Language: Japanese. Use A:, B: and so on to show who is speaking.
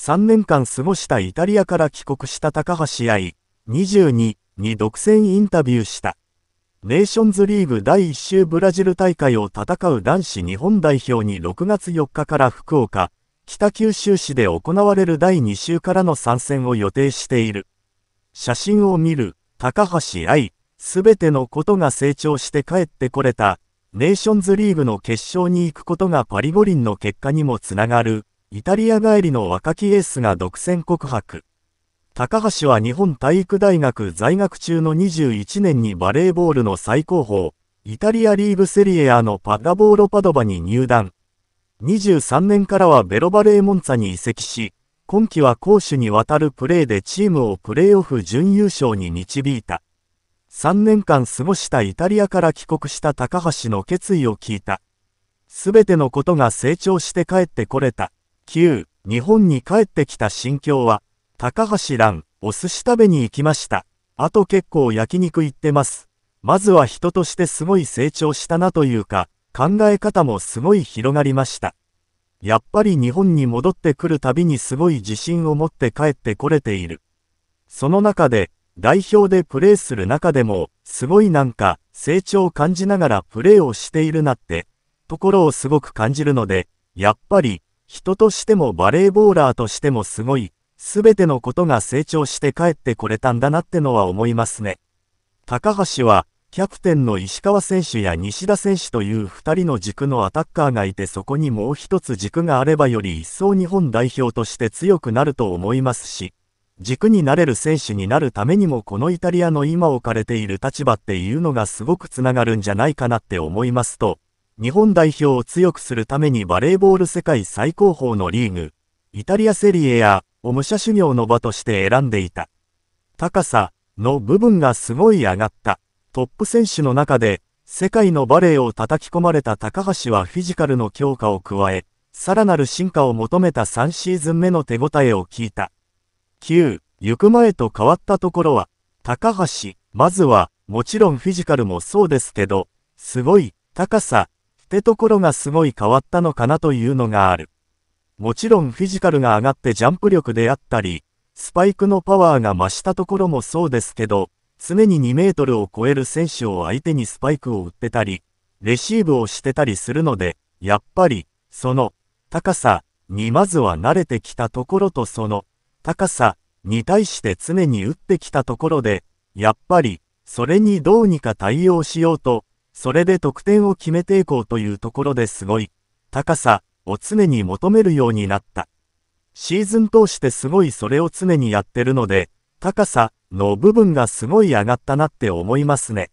A: 3年間過ごしたイタリアから帰国した高橋愛22に独占インタビューした。ネーションズリーグ第1週ブラジル大会を戦う男子日本代表に6月4日から福岡、北九州市で行われる第2週からの参戦を予定している。写真を見る、高橋愛、すべてのことが成長して帰ってこれた、ネーションズリーグの決勝に行くことがパリ五輪の結果にもつながる。イタリア帰りの若きエースが独占告白。高橋は日本体育大学在学中の21年にバレーボールの最高峰、イタリアリーブセリエ A のパッダボーロパドバに入団。23年からはベロバレーモンツァに移籍し、今季は攻守にわたるプレーでチームをプレーオフ準優勝に導いた。3年間過ごしたイタリアから帰国した高橋の決意を聞いた。すべてのことが成長して帰ってこれた。9、日本に帰ってきた心境は、高橋蘭、お寿司食べに行きました。あと結構焼肉行ってます。まずは人としてすごい成長したなというか、考え方もすごい広がりました。やっぱり日本に戻ってくるたびにすごい自信を持って帰ってこれている。その中で、代表でプレーする中でも、すごいなんか、成長を感じながらプレーをしているなって、ところをすごく感じるので、やっぱり、人としてもバレーボーラーとしてもすごい、すべてのことが成長して帰ってこれたんだなってのは思いますね。高橋は、キャプテンの石川選手や西田選手という2人の軸のアタッカーがいてそこにもう一つ軸があればより一層日本代表として強くなると思いますし、軸になれる選手になるためにもこのイタリアの今置かれている立場っていうのがすごくつながるんじゃないかなって思いますと、日本代表を強くするためにバレーボール世界最高峰のリーグ、イタリアセリエやを武者修行の場として選んでいた。高さの部分がすごい上がった。トップ選手の中で、世界のバレーを叩き込まれた高橋はフィジカルの強化を加え、さらなる進化を求めた3シーズン目の手応えを聞いた。9、行く前と変わったところは、高橋、まずは、もちろんフィジカルもそうですけど、すごい、高さ、ってところがすごい変わったのかなというのがある。もちろんフィジカルが上がってジャンプ力であったり、スパイクのパワーが増したところもそうですけど、常に2メートルを超える選手を相手にスパイクを打ってたり、レシーブをしてたりするので、やっぱり、その、高さにまずは慣れてきたところとその、高さに対して常に打ってきたところで、やっぱり、それにどうにか対応しようと、それで得点を決めていこうというところですごい、高さを常に求めるようになった。シーズン通してすごいそれを常にやってるので、高さの部分がすごい上がったなって思いますね。